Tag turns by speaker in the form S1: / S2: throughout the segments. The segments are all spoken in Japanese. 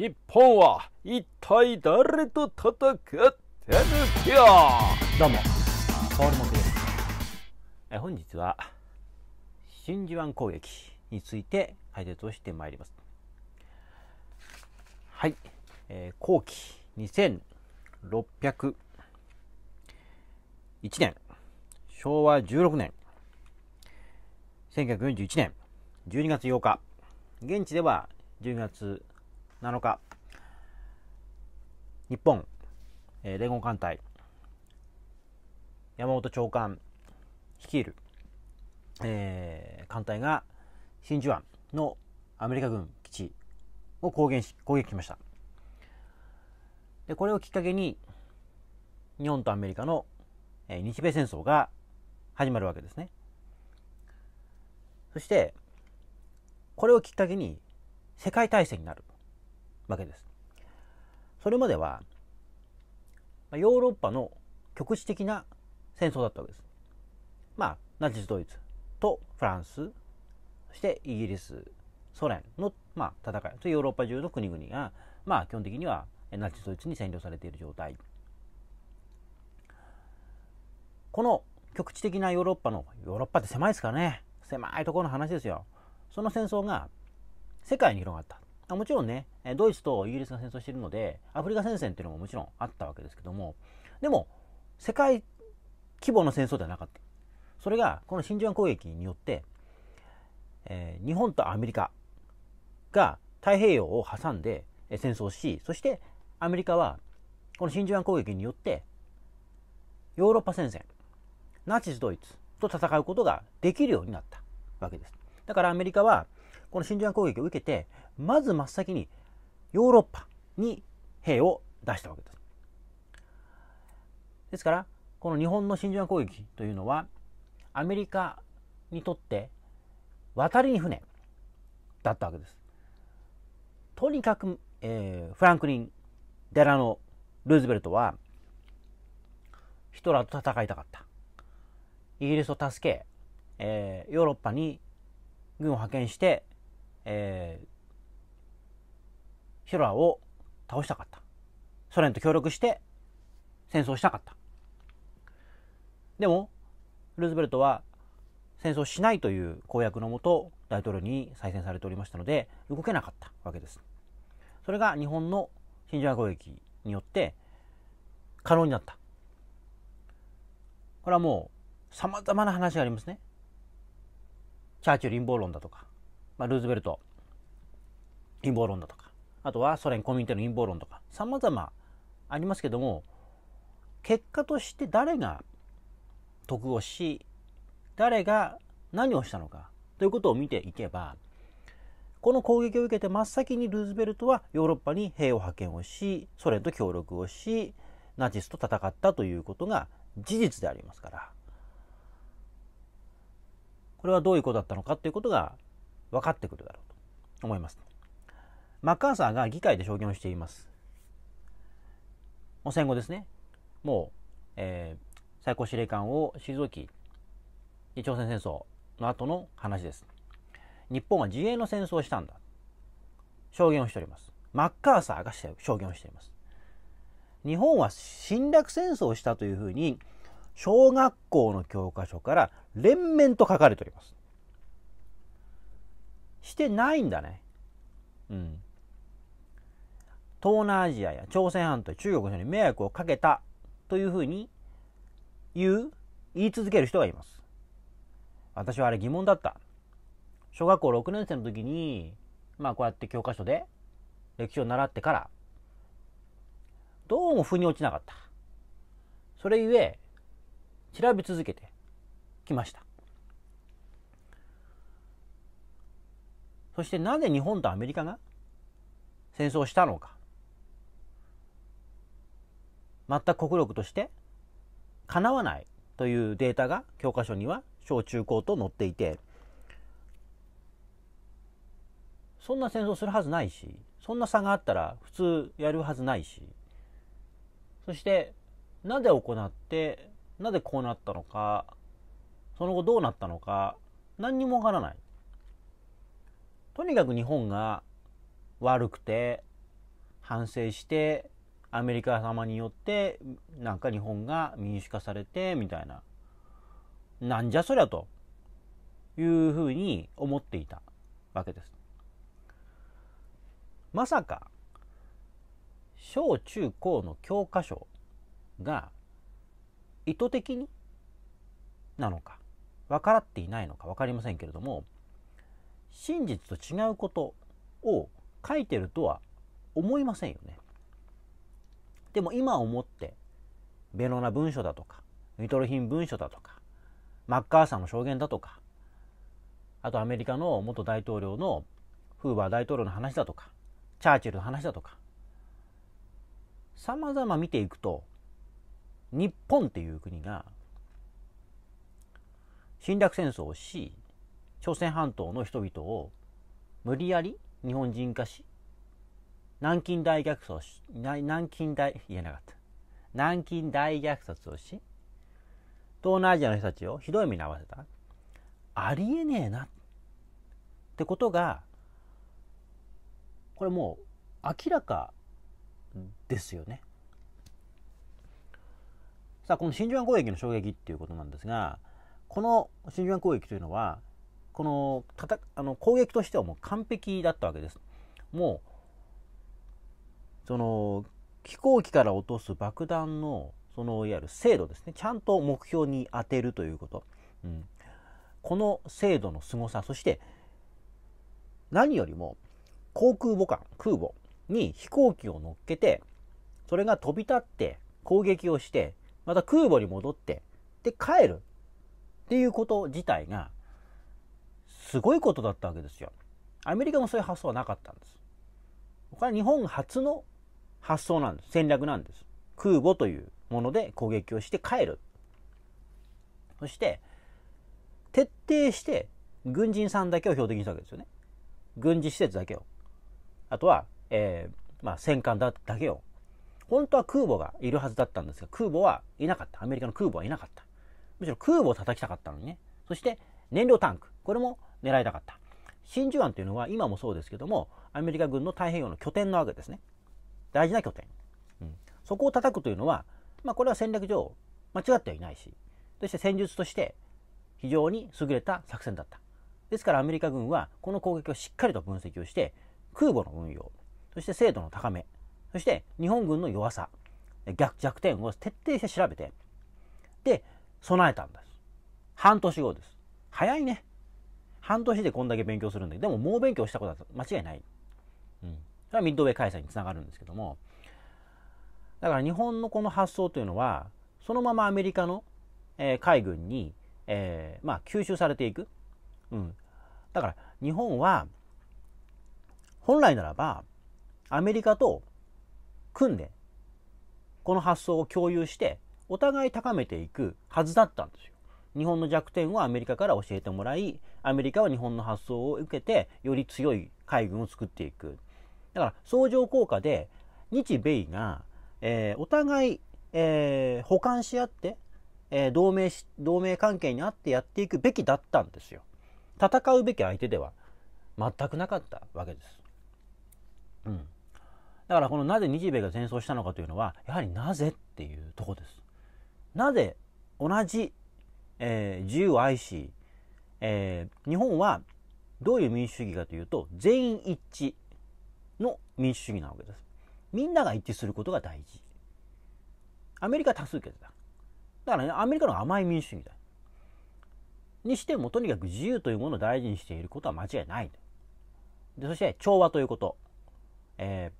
S1: 日本は一体誰と戦ってるかどうもソウルモクですえ本日は真珠湾攻撃について解説をしてまいりますはい、えー、後期2601年昭和16年1941年12月8日現地では10月7日日本、えー、連合艦隊山本長官率いる、えー、艦隊が真珠湾のアメリカ軍基地を攻撃し攻撃しましたでこれをきっかけに日本とアメリカの、えー、日米戦争が始まるわけですねそしてこれをきっかけに世界大戦になるわけです。それまではヨーロッパの局地的な戦争だったわけです。まあナチスドイツとフランスそしてイギリスソ連の、まあ、戦いヨーロッパ中の国々が、まあ、基本的にはナチスドイツに占領されている状態。この局地的なヨーロッパのヨーロッパって狭いですからね狭いところの話ですよその戦争が世界に広がったもちろんね、ドイツとイギリスが戦争しているので、アフリカ戦線っていうのももちろんあったわけですけども、でも、世界規模の戦争ではなかった。それが、この真珠湾攻撃によって、えー、日本とアメリカが太平洋を挟んで戦争し、そしてアメリカは、この真珠湾攻撃によって、ヨーロッパ戦線、ナチスドイツと戦うことができるようになったわけです。だからアメリカは、この真珠湾攻撃を受けて、まず真っ先にヨーロッパに兵を出したわけです。ですから、この日本の真珠湾攻撃というのは、アメリカにとって渡りに船だったわけです。とにかく、えー、フランクリン・デラノ・ルーズベルトは、ヒトラーと戦いたかった。イギリスを助け、えー、ヨーロッパに軍を派遣して、えー、ヒトラーを倒したかった。ソ連と協力して戦争したかった。でも、ルーズベルトは戦争しないという公約のもと大統領に再選されておりましたので動けなかったわけです。それが日本の真珠湾攻撃によって可能になった。これはもうさまざまな話がありますね。チャーチル陰謀論だとか、まあ、ルーズベルト陰謀論だとか。あとはソ連コミュニティの陰謀論とか、様々ありますけども、結果として誰が得をし、誰が何をしたのかということを見ていけば、この攻撃を受けて真っ先にルーズベルトはヨーロッパに兵を派遣をし、ソ連と協力をし、ナチスと戦ったということが事実でありますから、これはどういうことだったのかということが分かってくるだろうと思います。マッカーサーが議会で証言をしています。もう戦後ですね。もう、えー、最高司令官を退き、朝鮮戦争の後の話です。日本は自衛の戦争をしたんだ。証言をしております。マッカーサーが証言をしています。日本は侵略戦争をしたというふうに、小学校の教科書から連綿と書かれております。してないんだね。うん。東南アジアや朝鮮半島、中国に迷惑をかけたというふうに言う、言い続ける人がいます。私はあれ疑問だった。小学校6年生の時に、まあこうやって教科書で歴史を習ってから、どうも腑に落ちなかった。それゆえ、調べ続けてきました。そしてなぜ日本とアメリカが戦争したのか。全く国力としてかなわないというデータが教科書には小中高と載っていてそんな戦争するはずないしそんな差があったら普通やるはずないしそしてなぜ行ってなぜこうなったのかその後どうなったのか何にもわからないとにかく日本が悪くて反省してアメリカ様によってなんか日本が民主化されてみたいななんじゃそりゃというふうに思っていたわけです。まさか小中高の教科書が意図的になのか分からっていないのか分かりませんけれども真実と違うことを書いてるとは思いませんよね。でも今思ってベロナ文書だとかニトルヒン文書だとかマッカーサーの証言だとかあとアメリカの元大統領のフーバー大統領の話だとかチャーチルの話だとかさまざま見ていくと日本っていう国が侵略戦争をし朝鮮半島の人々を無理やり日本人化し南京大逆走し南京大言えなかった南京大虐殺をし東南アジアの人たちをひどい目に遭わせたありえねえなってことがこれもう明らかですよね。さあこの真珠湾攻撃の衝撃っていうことなんですがこの真珠湾攻撃というのはこのたたあの攻撃としてはもう完璧だったわけです。もうその飛行機から落とす爆弾のそのいわゆる精度ですねちゃんと目標に当てるということ、うん、この精度の凄さそして何よりも航空母艦空母に飛行機を乗っけてそれが飛び立って攻撃をしてまた空母に戻ってで帰るっていうこと自体がすごいことだったわけですよ。アメリカもそういう発想はなかったんです。これは日本初の発想なんです。戦略なんです。空母というもので攻撃をして帰る。そして、徹底して軍人さんだけを標的にしたわけですよね。軍事施設だけを。あとは、えー、まあ、戦艦だだけを。本当は空母がいるはずだったんですが、空母はいなかった。アメリカの空母はいなかった。むしろ空母を叩きたかったのにね。そして、燃料タンク。これも狙いたかった。真珠湾というのは今もそうですけども、アメリカ軍の太平洋の拠点なわけですね。大事な拠点、うん、そこを叩くというのは、まあ、これは戦略上間違ってはいないしそして戦術として非常に優れた作戦だったですからアメリカ軍はこの攻撃をしっかりと分析をして空母の運用そして精度の高めそして日本軍の弱さ逆弱点を徹底して調べてで備えたんです半年後です早いね半年でこんだけ勉強するんだけどでも猛勉強したことは間違いないそれはミッドウェー開催につながるんですけども、だから日本のこの発想というのは、そのままアメリカの、えー、海軍に、えー、まあ、吸収されていく。うん。だから日本は、本来ならば、アメリカと組んで、この発想を共有して、お互い高めていくはずだったんですよ。日本の弱点をアメリカから教えてもらい、アメリカは日本の発想を受けて、より強い海軍を作っていく。だから相乗効果で日米が、えー、お互い、えー、補完し合って、えー、同盟同盟関係にあってやっていくべきだったんですよ。戦うべき相手では全くなかったわけです。うん、だからこのなぜ日米が戦争したのかというのはやはりなぜっていうとこです。なぜ同じ、えー、自由を愛し、えー、日本はどういう民主主義かというと全員一致の民主主義なわけです。みんなが一致することが大事。アメリカ多数決だ。だからね、アメリカの甘い民主主義だ。にしても、とにかく自由というものを大事にしていることは間違いない。でそして、調和ということ。え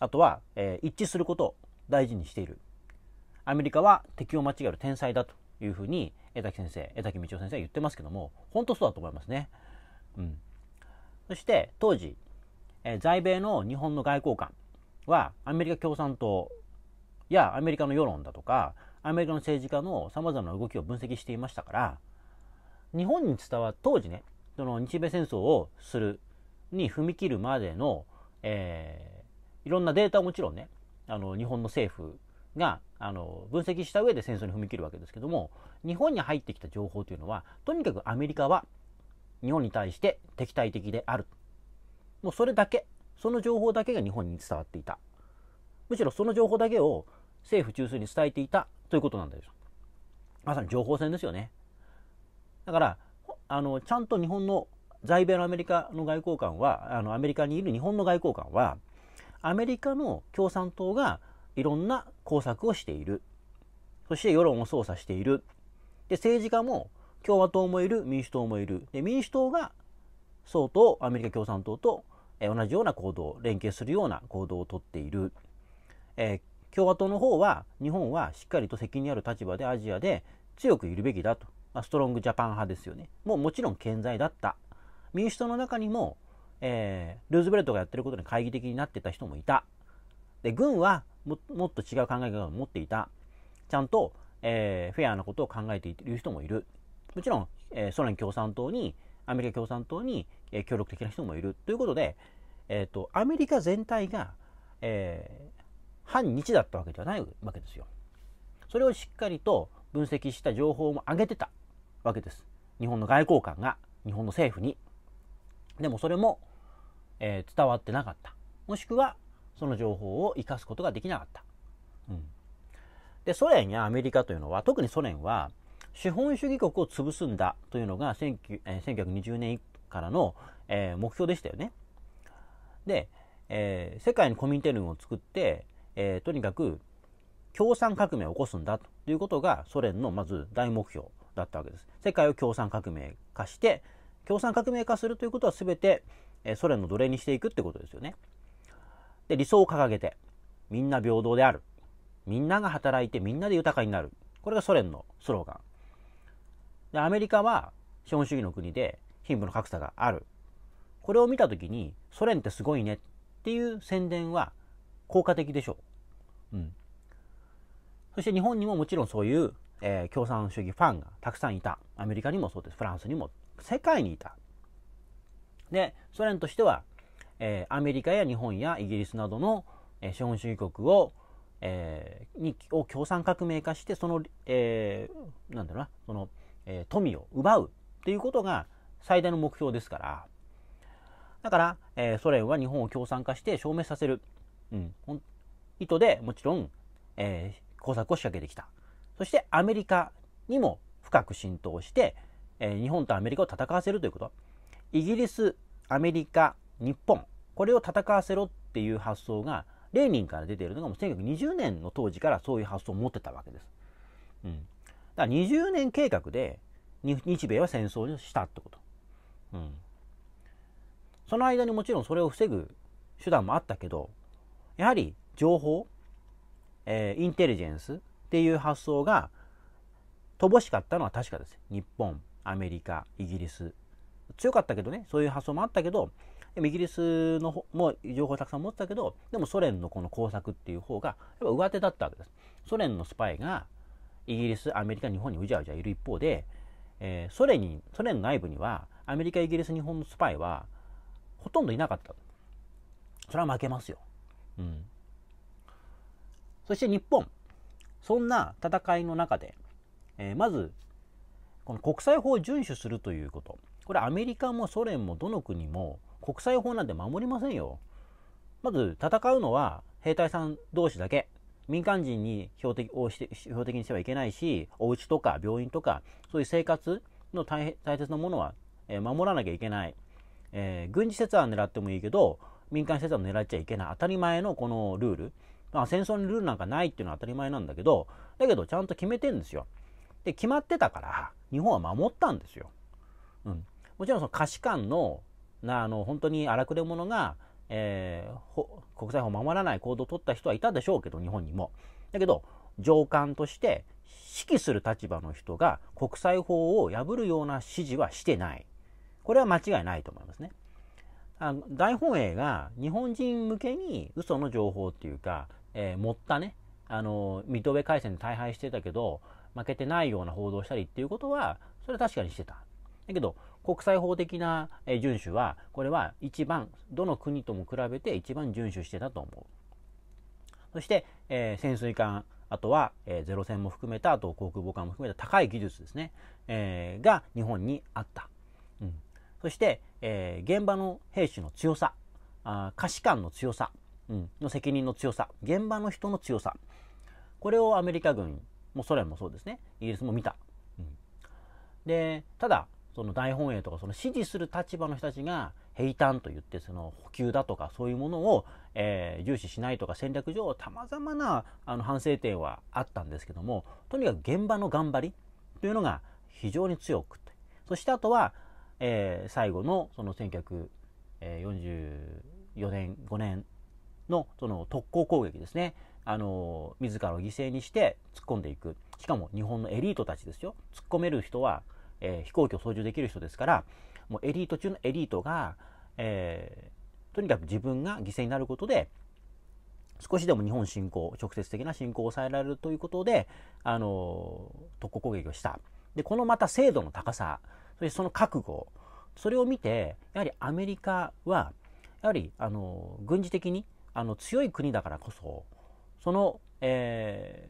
S1: ー、あとは、えー、一致することを大事にしている。アメリカは敵を間違える天才だというふうに、江崎先生、江崎道夫先生は言ってますけども、本当そうだと思いますね。うん。そして、当時、えー、在米の日本の外交官はアメリカ共産党やアメリカの世論だとかアメリカの政治家のさまざまな動きを分析していましたから日本に伝わる当時ねその日米戦争をするに踏み切るまでの、えー、いろんなデータはもちろんねあの日本の政府があの分析した上で戦争に踏み切るわけですけども日本に入ってきた情報というのはとにかくアメリカは日本に対して敵対的であるもうそれだけその情報だけが日本に伝わっていたむしろその情報だけを政府中枢に伝えていたということなんですまさに情報戦ですよねだからあのちゃんと日本の在米のアメリカの外交官はあのアメリカにいる日本の外交官はアメリカの共産党がいろんな工作をしているそして世論を操作しているで政治家も共和党もいる民主党もいるで民主党が相当アメリカ共産党とえ同じような行動、連携するような行動をとっている。え共和党の方は、日本はしっかりと責任ある立場でアジアで強くいるべきだと。まあ、ストロングジャパン派ですよね。もうもちろん健在だった。民主党の中にも、えー、ルーズベルトがやってることに懐疑的になってた人もいた。で、軍はもっと違う考え方を持っていた。ちゃんと、えー、フェアなことを考えている人もいる。もちろん、えー、ソ連共産党に、アメリカ共産党に、え協力的な人もいる。ということで、えーと、アメリカ全体が、えー、反日だったわけではないわけですよ。それをしっかりと分析した情報も上げてたわけです。日本の外交官が日本の政府に。でもそれも、えー、伝わってなかった。もしくはその情報を生かすことができなかった。うん、でソ連やアメリカというのは特にソ連は資本主義国を潰すんだというのが1920年からの、えー、目標でしたよね。で、えー、世界にコミュニティンを作って、えー、とにかく共産革命を起こすんだということがソ連のまず大目標だったわけです。世界を共産革命化して共産革命化するということは全て、えソ連の奴隷にしていくってことですよね。で理想を掲げてみんな平等であるみんなが働いてみんなで豊かになるこれがソ連のスローガン。でアメリカは資本主義の国で貧富の格差があるこれを見た時にソ連ってすごいねっていう宣伝は効果的でしょう。うん。そして日本にももちろんそういう、えー、共産主義ファンがたくさんいた。アメリカにもそうです。フランスにも。世界にいた。で、ソ連としては、えー、アメリカや日本やイギリスなどの、えー、資本主義国を、えー、にを共産革命化してその、えー、なんだろうなその、えー、富を奪うっていうことが最大の目標ですからだから、えー、ソ連は日本を共産化して消滅させる、うん、意図でもちろん、えー、工作を仕掛けてきた。そしてアメリカにも深く浸透して、えー、日本とアメリカを戦わせるということ。イギリス、アメリカ、日本、これを戦わせろっていう発想が、レーニンから出ているのがもう1920年の当時からそういう発想を持ってたわけです。うん。だから20年計画で日米は戦争をしたってこと。うん。その間にもちろんそれを防ぐ手段もあったけどやはり情報、えー、インテリジェンスっていう発想が乏しかったのは確かです日本アメリカイギリス強かったけどねそういう発想もあったけどでもイギリスのも情報たくさん持ってたけどでもソ連のこの工作っていう方がやっぱ上手だったわけですソ連のスパイがイギリスアメリカ日本にうじゃうじゃいる一方で、えー、ソ連にソ連内部にはアメリカイギリス日本のスパイはほとんどいなかったそれは負けますよ、うん、そして日本そんな戦いの中で、えー、まずこの国際法を遵守するということこれアメリカもソ連もどの国も国際法なんて守りませんよまず戦うのは兵隊さん同士だけ民間人に標的をして標的にしてはいけないしお家とか病院とかそういう生活の大大切なものは、え守らなきゃいけないえー、軍事施設は狙ってもいいけど民間施設は狙っちゃいけない当たり前のこのルール、まあ、戦争にルールなんかないっていうのは当たり前なんだけどだけどちゃんと決めてんですよ。で決まってたから日本は守ったんですよ。うん、もちろんその価値観のなあの本当に荒くれ者が、えー、国際法を守らない行動を取った人はいたでしょうけど日本にも。だけど上官として指揮する立場の人が国際法を破るような指示はしてない。これは間違いないと思いますね。あの大本営が日本人向けに嘘の情報っていうか、えー、持ったね、あの、水戸上海戦で大敗してたけど、負けてないような報道したりっていうことは、それは確かにしてた。だけど、国際法的な、え遵守は、これは一番、どの国とも比べて一番遵守してたと思う。そして、えー、潜水艦、あとは、えー、ゼロ戦も含めた、あと航空母艦も含めた高い技術ですね、えー、が日本にあった。そして、えー、現場の兵士の強さ、あ可視感の強さ、うん、の責任の強さ、現場の人の強さ。これをアメリカ軍もソ連もそうですね、イギリスも見た。うん、で、ただ、その大本営とかその支持する立場の人たちが平坦と言ってその補給だとかそういうものを、えー、重視しないとか戦略上さまざまなあの反省点はあったんですけどもとにかく現場の頑張りというのが非常に強くてそしてあとはえー、最後のその1944年5年のその特攻攻撃ですねあの自らを犠牲にして突っ込んでいくしかも日本のエリートたちですよ突っ込める人は、えー、飛行機を操縦できる人ですからもうエリート中のエリートが、えー、とにかく自分が犠牲になることで少しでも日本侵攻直接的な侵攻を抑えられるということであの特攻攻撃をしたでこのまた精度の高さそその覚悟それを見てやはりアメリカはやはりあの軍事的にあの強い国だからこそその、え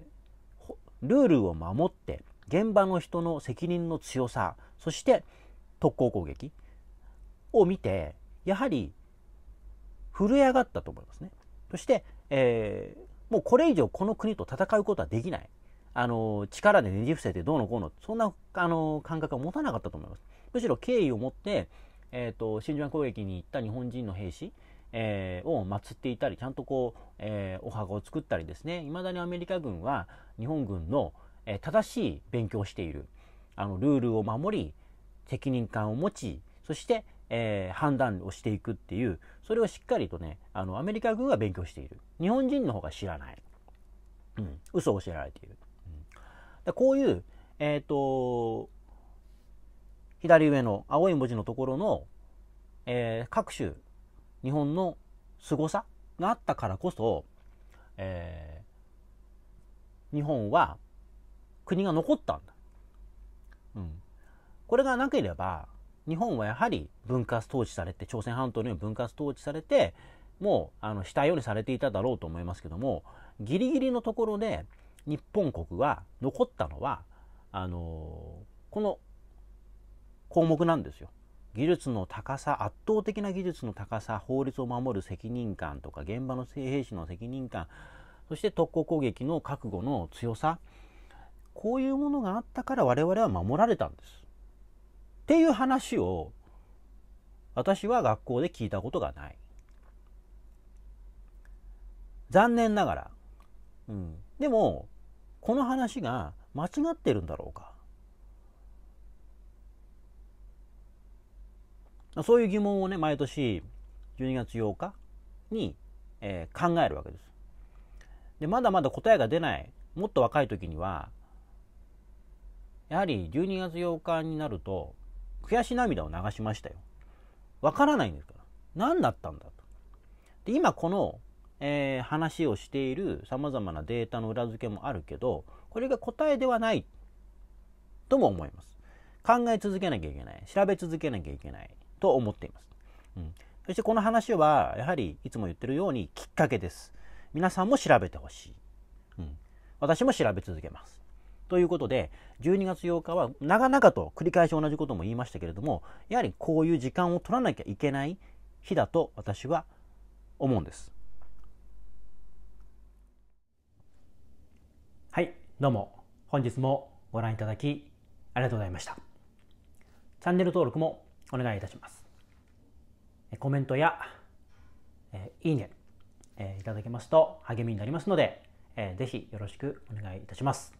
S1: ー、ルールを守って現場の人の責任の強さそして特攻攻撃を見てやはり震え上がったと思いますね。そして、えー、もうこれ以上この国と戦うことはできないあの、力でねじ伏せてどうのこうの、そんな、あの、感覚は持たなかったと思います。むしろ敬意を持って、えっ、ー、と、真珠湾攻撃に行った日本人の兵士、えー、を祀っていたり、ちゃんとこう、えー、お墓を作ったりですね、いまだにアメリカ軍は日本軍の、えー、正しい勉強をしている、あの、ルールを守り、責任感を持ち、そして、えー、判断をしていくっていう、それをしっかりとね、あの、アメリカ軍は勉強している。日本人の方が知らない。うん、嘘を教えられている。だこういう、えっ、ー、と、左上の青い文字のところの、えー、各種日本の凄さがあったからこそ、えー、日本は国が残ったんだ。うん、これがなければ日本はやはり分割統治されて朝鮮半島のように分割統治されてもうあのしたようにされていただろうと思いますけどもギリギリのところで日本国は残ったのはあのこの項目なんですよ。技術の高さ圧倒的な技術の高さ法律を守る責任感とか現場の兵士の責任感そして特攻攻撃の覚悟の強さこういうものがあったから我々は守られたんです。っていう話を私は学校で聞いたことがない。残念ながら。うん、でもこの話が間違ってるんだろうかそういう疑問をね毎年12月8日に、えー、考えるわけです。でまだまだ答えが出ないもっと若い時にはやはり12月8日になると悔し涙を流しましたよ。わからないんですから。何だったんだと。で今このえー、話をしているさまざまなデータの裏付けもあるけどこれが答えではないとも思います考え続けなきゃいけない調べ続けなきゃいけないと思っています、うん、そしてこの話はやはりいつも言ってるようにきっかけです皆さんも調べてほしい、うん、私も調べ続けますということで12月8日は長々と繰り返し同じことも言いましたけれどもやはりこういう時間を取らなきゃいけない日だと私は思うんですどうも本日もご覧いただきありがとうございましたチャンネル登録もお願いいたしますコメントや、えいいね、
S2: えいただけますと励みになりますので、えー、ぜひよろしくお願いいたします